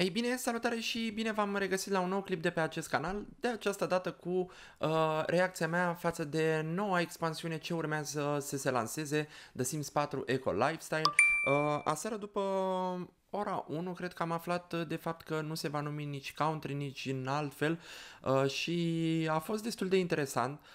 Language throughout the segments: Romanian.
Ei bine, salutare și bine v-am regăsit la un nou clip de pe acest canal, de această dată cu uh, reacția mea față de noua expansiune ce urmează să se lanseze, The Sims 4 Eco Lifestyle. Uh, aseară după ora 1 cred că am aflat de fapt că nu se va numi nici country, nici în fel uh, și a fost destul de interesant. Uh,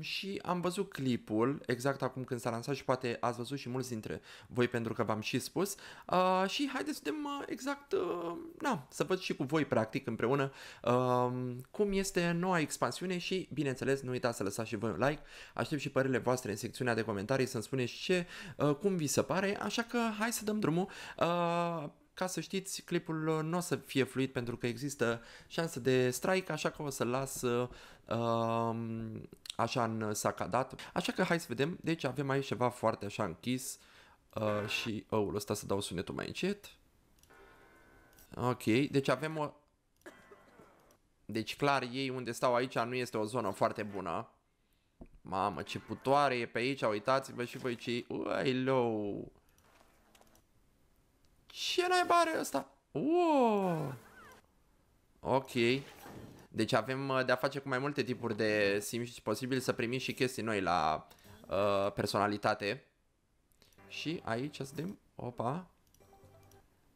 și am văzut clipul exact acum când s-a lansat și poate ați văzut și mulți dintre voi pentru că v-am și spus uh, și haideți să vedem uh, exact, uh, na, să văd și cu voi practic împreună uh, cum este noua expansiune și bineînțeles nu uitați să lăsați și voi un like, aștept și părerile voastre în secțiunea de comentarii să-mi spuneți ce, uh, cum vi se pare, așa că hai să dăm drumul uh, ca să știți, clipul nu o să fie fluid pentru că există șanse de strike, așa că o să las uh, așa în sacadat. Așa că hai să vedem. Deci avem aici ceva foarte așa închis uh, și oul oh, ăsta să dau sunetul mai încet. Ok, deci avem o... Deci clar ei unde stau aici nu este o zonă foarte bună. Mamă, ce putoare e pe aici, uitați-vă și voi ce... Uai, low! ce naiba are ăsta? Ok. Deci avem uh, de-a face cu mai multe tipuri de sims posibil să primim și chestii noi la uh, personalitate. Și aici suntem. Opa.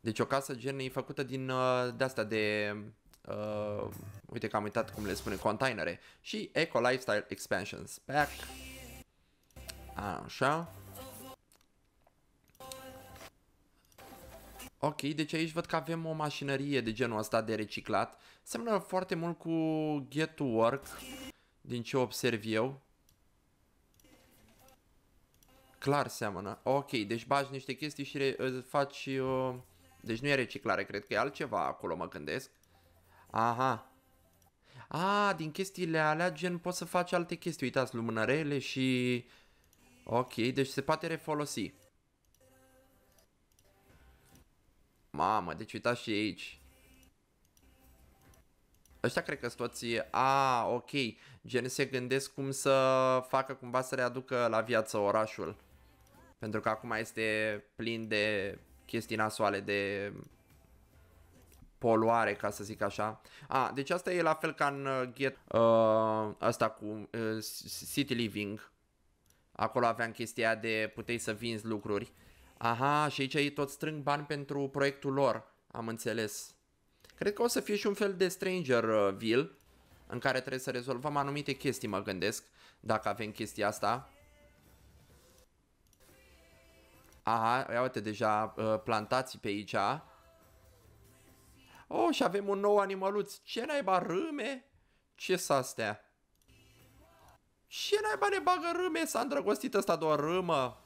Deci o casă gen e făcută din uh, de-asta de... Uh, uite că am uitat cum le spune, containere. Și Eco Lifestyle Expansions Pack. Așa. Ok, deci aici văd că avem o mașinărie de genul ăsta de reciclat. Seamănă foarte mult cu Get to Work, din ce observ eu. Clar seamănă. Ok, deci bagi niște chestii și faci... Uh... Deci nu e reciclare, cred că e altceva acolo, mă gândesc. Aha. A, din chestiile alea, gen, poți să faci alte chestii. Uitați, lumânărele și... Ok, deci se poate refolosi. Mamă, deci uitați și aici. Ăștia cred că sunt toți... A, ok. Gen se gândesc cum să facă cumva să readucă la viață orașul. Pentru că acum este plin de chestii nasoale, de poluare, ca să zic așa. A, deci asta e la fel ca în uh, Get, uh, asta cu uh, City Living. Acolo aveam chestia de puteai să vinzi lucruri Aha, și aici ei tot strâng bani pentru proiectul lor, am înțeles. Cred că o să fie și un fel de stranger vil, uh, în care trebuie să rezolvăm anumite chestii, mă gândesc, dacă avem chestia asta. Aha, ia uite, deja uh, plantați pe aici. Oh, și avem un nou animăluț. Ce naiba râme? Ce s astea? Ce naiba ne bagă râme? S-a îndrăgostit ăsta de o râmă.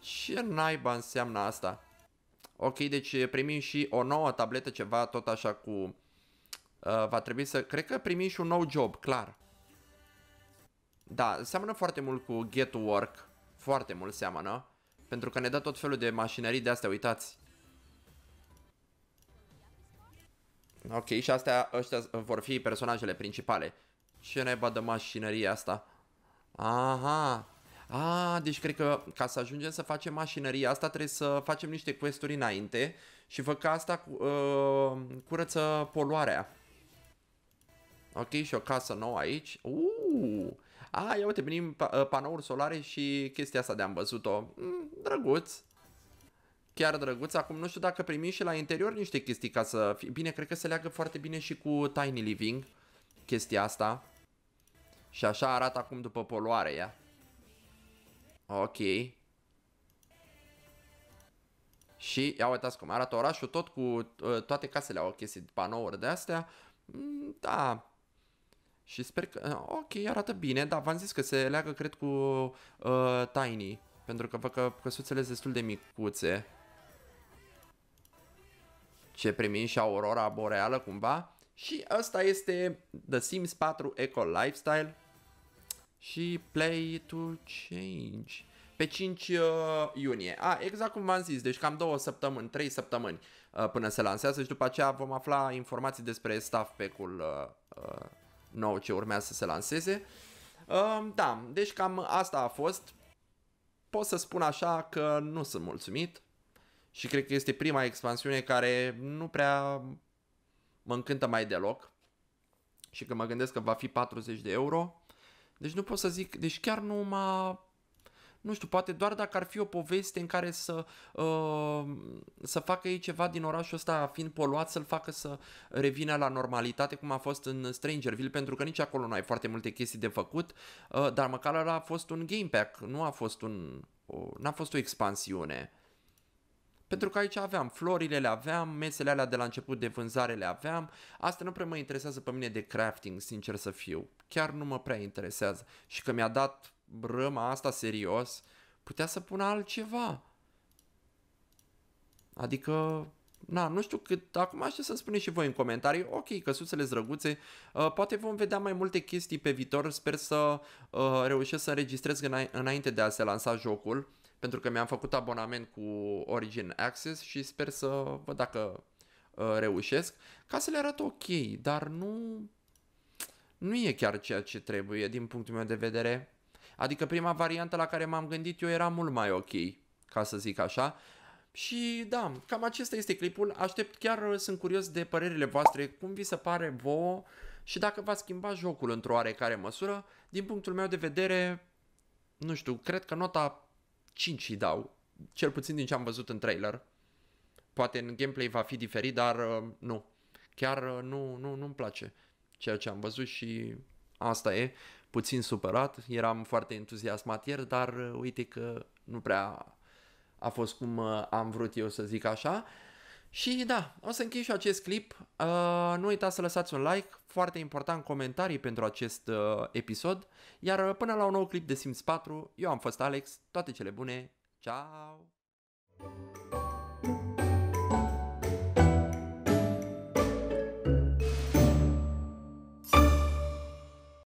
Ce naiba înseamnă asta? Ok, deci primim și o nouă tabletă, ceva tot așa cu... Uh, va trebui să... Cred că primim și un nou job, clar. Da, seamănă foarte mult cu Get Work. Foarte mult seamănă. Pentru că ne dă tot felul de mașinării de astea, uitați. Ok, și astea, ăștia vor fi personajele principale. Ce naiba de mașinărie asta? Aha a, deci cred că ca să ajungem să facem mașinăria asta trebuie să facem niște questuri înainte și văd că asta uh, curăță poluarea. Ok, și o casă nouă aici. Uuu! A, ia uite, venim uh, panouri solare și chestia asta de-am văzut-o. Mm, drăguț. Chiar drăguț. Acum nu știu dacă primim și la interior niște chestii ca să... Fie... Bine, cred că se leagă foarte bine și cu Tiny Living. Chestia asta. Și așa arată acum după poluare, ia. Ok. Și ia uitați cum arată orașul, tot cu uh, toate casele au chestii panouri de astea. Mm, da. Și sper că... Uh, ok, arată bine, dar v-am zis că se leagă, cred, cu uh, Tiny. Pentru că văd că căsuțele sunt destul de micuțe. Ce primim și Aurora Boreală, cumva. Și asta este The Sims 4 Eco Lifestyle și play to change pe 5 uh, iunie. A, exact cum v-am zis, deci cam două săptămâni, trei săptămâni uh, până se lansează și după aceea vom afla informații despre staff pack-ul uh, uh, nou ce urmează să se lanseze. Uh, da, deci cam asta a fost. Pot să spun așa că nu sunt mulțumit și cred că este prima expansiune care nu prea mă încântă mai deloc și că mă gândesc că va fi 40 de euro deci nu pot să zic, deci chiar nu m-a nu știu, poate doar dacă ar fi o poveste în care să, uh, să facă ei ceva din orașul ăsta fiind poluat, să-l facă să revină la normalitate, cum a fost în Strangerville, pentru că nici acolo nu ai foarte multe chestii de făcut, uh, dar măcar ăla a fost un game pack, nu a fost un, uh, n-a fost o expansiune. Pentru că aici aveam florile, le aveam, mesele alea de la început de vânzare le aveam. Asta nu prea mă interesează pe mine de crafting, sincer să fiu. Chiar nu mă prea interesează. Și că mi-a dat râma asta serios, putea să pună altceva. Adică Na, nu știu cât, acum aștept să spuneți și voi în comentarii, ok, căsuțele zrăguțe, uh, poate vom vedea mai multe chestii pe viitor, sper să uh, reușesc să înregistrez înainte de a se lansa jocul, pentru că mi-am făcut abonament cu Origin Access și sper să văd dacă uh, reușesc. Casele arată ok, dar nu, nu e chiar ceea ce trebuie din punctul meu de vedere. Adică prima variantă la care m-am gândit eu era mult mai ok, ca să zic așa. Și da, cam acesta este clipul. Aștept, chiar uh, sunt curios de părerile voastre, cum vi se pare vouă și dacă va schimba jocul într-o oarecare măsură. Din punctul meu de vedere, nu știu, cred că nota 5 îi dau, cel puțin din ce am văzut în trailer. Poate în gameplay va fi diferit, dar uh, nu. Chiar uh, nu, nu, nu-mi place ceea ce am văzut și asta e. Puțin supărat, eram foarte entuziasmat ieri, dar uh, uite că nu prea a fost cum uh, am vrut eu să zic așa. Uh, și da, o să închei și acest clip. Uh, nu uitați să lăsați un like, foarte important comentarii pentru acest uh, episod. Iar uh, până la un nou clip de Sims 4, eu am fost Alex, toate cele bune, ciao!